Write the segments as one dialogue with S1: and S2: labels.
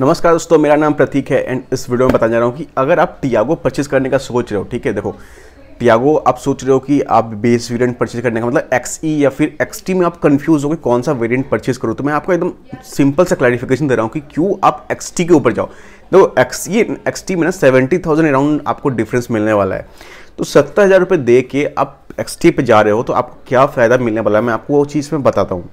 S1: नमस्कार दोस्तों मेरा नाम प्रतीक है एंड इस वीडियो में बताने जा रहा हूँ कि अगर आप टियागो परचेज करने का सोच रहे हो ठीक है देखो टियागो आप सोच रहे हो कि आप बेस वेरिएंट परचेज करने का मतलब एक्स ई e या फिर एक्स टी में आप कंफ्यूज हो कि कौन सा वेरिएंट परचेज करो तो मैं आपको एकदम सिंपल सा क्लैरिफिकेशन दे रहा हूँ कि क्यों आप एक्स टी के ऊपर जाओ देखो एक्स ये एक्स टी में ना सेवेंटी थाउजेंड अराउंड आपको डिफरेंस मिलने वाला है तो सत्तर हज़ार रुपये दे के आप एक्स टी पर जा रहे हो तो आपको क्या फ़ायदा मिलने वाला है मैं आपको वो चीज़ में बताता हूँ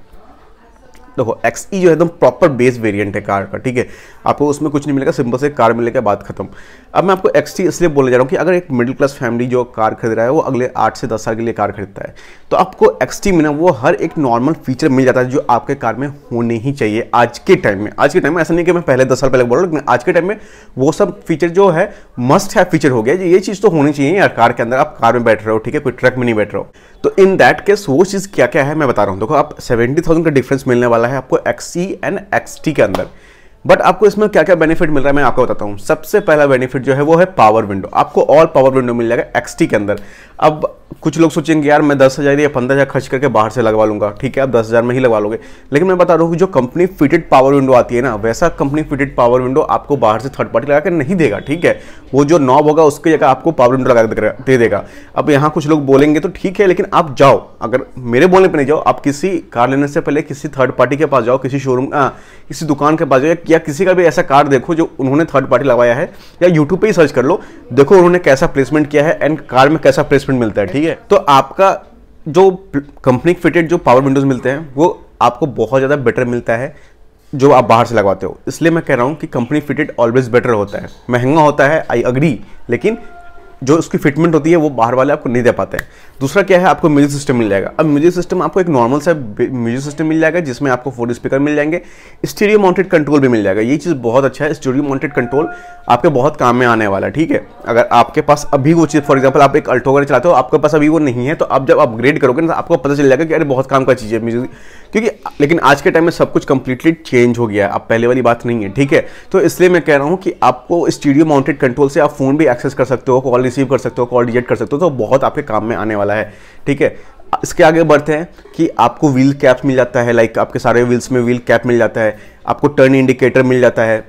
S1: देखो एक्स ई e जो है एकदम प्रॉपर बेस वेरिएंट है कार का ठीक है आपको उसमें कुछ नहीं मिलेगा सिंपल से कार मिलेगा बात खत्म अब मैं आपको एक्स टी इसलिए बोलने जा रहा हूँ कि अगर एक मिडिल क्लास फैमिली जो कार खरीद रहा है वो अगले आठ से दस साल के लिए कार खरीदता है तो आपको एक्स टी में ना वो हर एक नॉर्मल फीचर मिल जाता है जो आपके कार में होने ही चाहिए आज के टाइम में आज के टाइम में ऐसा नहीं कि मैं पहले दस साल पहले बोल रहा हूँ लेकिन आज के टाइम में वो सब फीचर जो है मस्ट है फीचर हो गया ये चीज़ तो होनी चाहिए यार कार के अंदर आप कार में बैठ रहे हो ठीक है कोई ट्रक में नहीं बैठ रहे हो तो इन दैट केस वो चीज़ क्या क्या है मैं बता रहा हूँ देखो आप सेवेंटी थाउजेंड का डिफरेंस मिलने वाला है आपको एक्स एंड एक्स टी के अंदर बट आपको इसमें क्या क्या बेनिफिट मिल रहा है मैं आपको बताता हूँ सबसे पहला बेनिफिट जो है वो है पावर विंडो आपको ऑल पावर विंडो मिल जाएगा एक्स टी के अंदर अब कुछ लोग सोचेंगे यार मैं दस हज़ार या पंद्रह हज़ार खर्च करके बाहर से लगवा लूँगा ठीक है आप दस हज़ार में ही लगवा लोगे लेकिन मैं बता रहा हूँ जो कंपनी फिटेड पावर विंडो आती है ना वैसा कंपनी फिटेड पावर विंडो आपको बाहर से थर्ड पार्टी लगा कर नहीं देगा ठीक है वो जो नॉब होगा उसकी जगह आपको पावर विंडो लगा दे देगा अब यहाँ कुछ लोग बोलेंगे तो ठीक है लेकिन आप जाओ अगर मेरे बोलने पर नहीं जाओ आप किसी कार लेने से पहले किसी थर्ड पार्टी के पास जाओ किसी शोरूम किसी दुकान के पास जाओ या किसी का भी ऐसा कार देखो जो उन्होंने थर्ड पार्टी लगवाया है या यूट्यूब पर ही सर्च कर लो देखो उन्होंने कैसा प्लेसमेंट किया है एंड कार में कैसा प्लेसमेंट मिलता है ठीक ठीक है तो आपका जो कंपनी फिटेड जो पावर विंडोज़ मिलते हैं वो आपको बहुत ज़्यादा बेटर मिलता है जो आप बाहर से लगवाते हो इसलिए मैं कह रहा हूँ कि कंपनी फिटेड ऑलवेज बेटर होता है महंगा होता है आई अग्री लेकिन जो उसकी फिटमेंट होती है वो बाहर वाले आपको नहीं दे पाते हैं दूसरा क्या है आपको म्यूजिक सिस्टम मिल जाएगा अब म्यूजिक सिस्टम आपको एक नॉर्मल सा म्यूजिक सिस्टम मिल जाएगा जिसमें आपको फोर स्पीकर मिल जाएंगे स्टीरियो माउंटेड कंट्रोल भी मिल जाएगा ये चीज़ बहुत अच्छा है स्टीरियो माउंटेड कंट्रोल आपके बहुत काम में आने वाला है ठीक है अगर आपके पास अभी वो चीज़ फॉर एग्जाम्पल आप एक अल्टो वगैरह चलाते हो आपके पास अभी वो नहीं है तो आप जब अपग्रेड करोगे ना आपको पता चल जाएगा कि अरे बहुत काम का चीज़ है म्यूजिक क्योंकि लेकिन आज के टाइम में सब कुछ कंप्लीटली चेंज हो गया है अब पहले वाली बात नहीं है ठीक है तो इसलिए मैं कह रहा हूँ कि आपको स्टीडियो माउंटेड कंट्रोल से आप फोन भी एक्सेस कर सकते हो कॉल रिसीव कर सकते हो कॉल डिजेट कर सकते हो तो बहुत आपके काम में आने वाला वाला है ठीक है इसके आगे बढ़ते हैं कि आपको व्हील कैप्स मिल जाता है लाइक आपके सारे व्हील्स में व्हील कैप मिल जाता है आपको टर्न इंडिकेटर मिल जाता है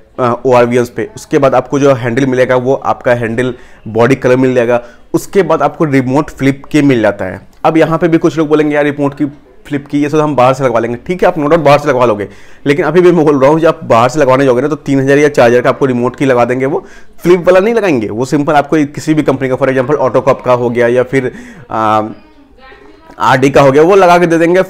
S1: ओ आर पे उसके बाद आपको जो हैंडल मिलेगा वो आपका हैंडल बॉडी कलर मिल जाएगा उसके बाद आपको रिमोट फ्लिप के मिल जाता है अब यहाँ पे भी कुछ लोग बोलेंगे यार रिमोट की फ्लिप की ये सब हम बाहर से लगवा लेंगे ठीक है आप नो डाउट बाहर से लगवा लोगे लेकिन अभी भी मैं बोल रहा हूँ जब आप बाहर से लगवाने जाओगे ना तो तीन हज़ार या चार हज़ार का आपको रिमोट की लगा देंगे वो फ्लिप वाला नहीं लगाएंगे वो सिंपल आपको किसी भी कंपनी का फॉर एग्जाम्पल ऑटोकॉप का हो गया या फिर आर का हो गया वो लगा के दे देंगे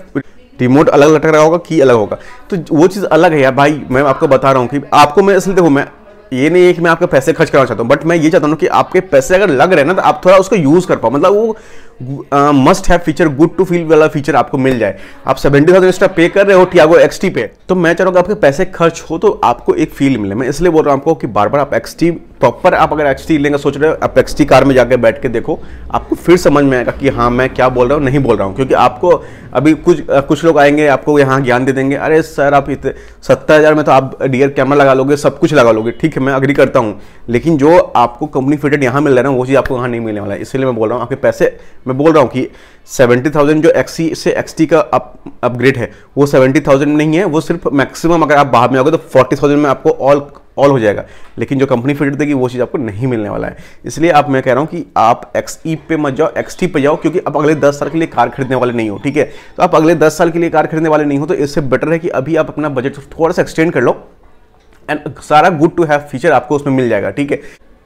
S1: रिमोट अलग लटक रहा होगा की अलग होगा तो वो चीज़ अलग है यार भाई मैं आपको बता रहा हूँ कि आपको मैं असल देखो मैं ये नहीं है कि मैं आपके पैसे खर्च करना चाहता हूँ बट मैं ये चाहता हूँ कि आपके पैसे अगर लग रहे हैं ना तो आप थोड़ा उसको यूज़ कर पाओ मतलब वो must have feature good to feel वाला फीचर आपको मिल जाए आप सेवेंटी थाउजेंड एक्स्ट्रा पे कर रहे हो टियागो एक्स टी पे तो मैं चाह रहा हूँ आपके पैसे खर्च हो तो आपको एक फील मिले मैं इसलिए बोल रहा हूँ आपको कि बार बार आप एक्स टी प्रॉपर आप अगर एक्स टी लेंगे सोच रहे हो आप एक्स टी कार में जाकर बैठ के देखो आपको फिर समझ में आएगा कि हाँ मैं क्या बोल रहा हूँ नहीं बोल रहा हूँ क्योंकि आपको अभी कुछ कुछ लोग आएंगे आपको यहाँ ज्ञान दे देंगे अरे सर आप इतने सत्तर हज़ार में तो आप डी कैमरा लगा लोगे सब कुछ लगा लोगे ठीक है मैं अग्री करता हूँ लेकिन जो आपको कंपनी फिटेड यहाँ मिल रहा है वो चीज़ आपको वहाँ नहीं मिलने वाला है इसलिए मैं बोल रहा हूँ आपके पैसे मैं बोल रहा हूँ कि 70,000 जो एक्स से एक्स का अप अपग्रेड है वो 70,000 में नहीं है वो सिर्फ मैक्सिमम अगर आप बाहर में आओगे तो 40,000 में आपको ऑल ऑल हो जाएगा लेकिन जो कंपनी फिट देगी वो चीज़ आपको नहीं मिलने वाला है इसलिए आप मैं कह रहा हूँ कि आप एक्स e पे मत जाओ एक्स पे जाओ क्योंकि आप अगले दस साल के लिए कार खरीदने वाले नहीं हो ठीक है तो आप अगले दस साल के लिए कार खरीदने वाले नहीं हो तो इससे बेटर है कि अभी आप अपना बजट थोड़ा सा एक्सटेंड कर लो एंड सारा गुड टू हैव फीचर आपको उसमें मिल जाएगा ठीक है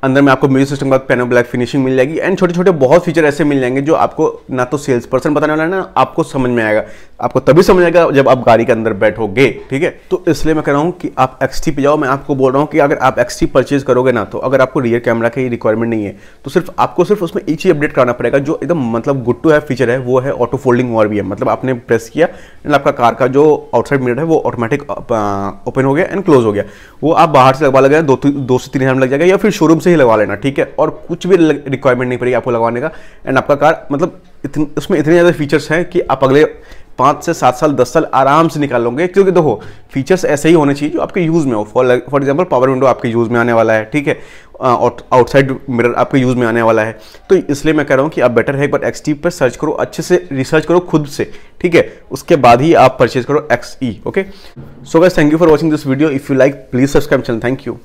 S1: अंदर में आपको म्यूजिक सिस्टम का पेनो ब्लैक फिनिशिंग मिल जाएगी एंड छोटे छोटे बहुत फीचर ऐसे मिल जाएंगे जो आपको ना तो सेल्स पर्सन बताने वाला है ना आपको समझ में आएगा आपको तभी समझ आएगा जब आप गाड़ी के अंदर बैठोगे ठीक है तो इसलिए मैं कह रहा हूँ कि आप एक्सटी पे जाओ मैं आपको बोल रहा हूँ कि अगर आप एक्स परचेज करोगे ना तो अगर आपको रियर कैमरा की रिक्वायरमेंट नहीं है तो सिर्फ आपको सिर्फ उसमें एक चीज़ अपडेट कराना पड़ेगा जो एकदम मतलब गुड टू है फीचर है वो है ऑटो फोल्डिंग और भी है मतलब आपने प्रेस किया एंड आपका कार का जो आउटसाइड मिरर है वो ऑटोमेटिक ओपन हो गया एंड क्लोज हो गया वो आप बाहर से लगवा लगे दो से तीन हज़ार लग जाएगा या फिर शोरूम से ही लगवा लेना ठीक है और कुछ भी रिक्वायरमेंट नहीं पड़ेगी आपको लगवाने का एंड आपका कार मतलब इतन, उसमें इतने ज़्यादा फीचर्स हैं कि आप अगले पाँच से सात साल दस साल आराम से निकाल लोगे क्योंकि देखो फीचर्स ऐसे ही होने चाहिए जो आपके यूज़ में हो for for example power window आपके यूज़ में आने वाला है ठीक है आउटसाइड मिरर आपके यूज़ में आने वाला है तो इसलिए मैं कह रहा हूँ कि आप बेटर है एक बार एक्स टी पर सर्च करो अच्छे से रिसर्च करो खुद से ठीक है उसके बाद ही आप परचेज करो X E okay so guys thank you for watching this video if you like please subscribe channel thank you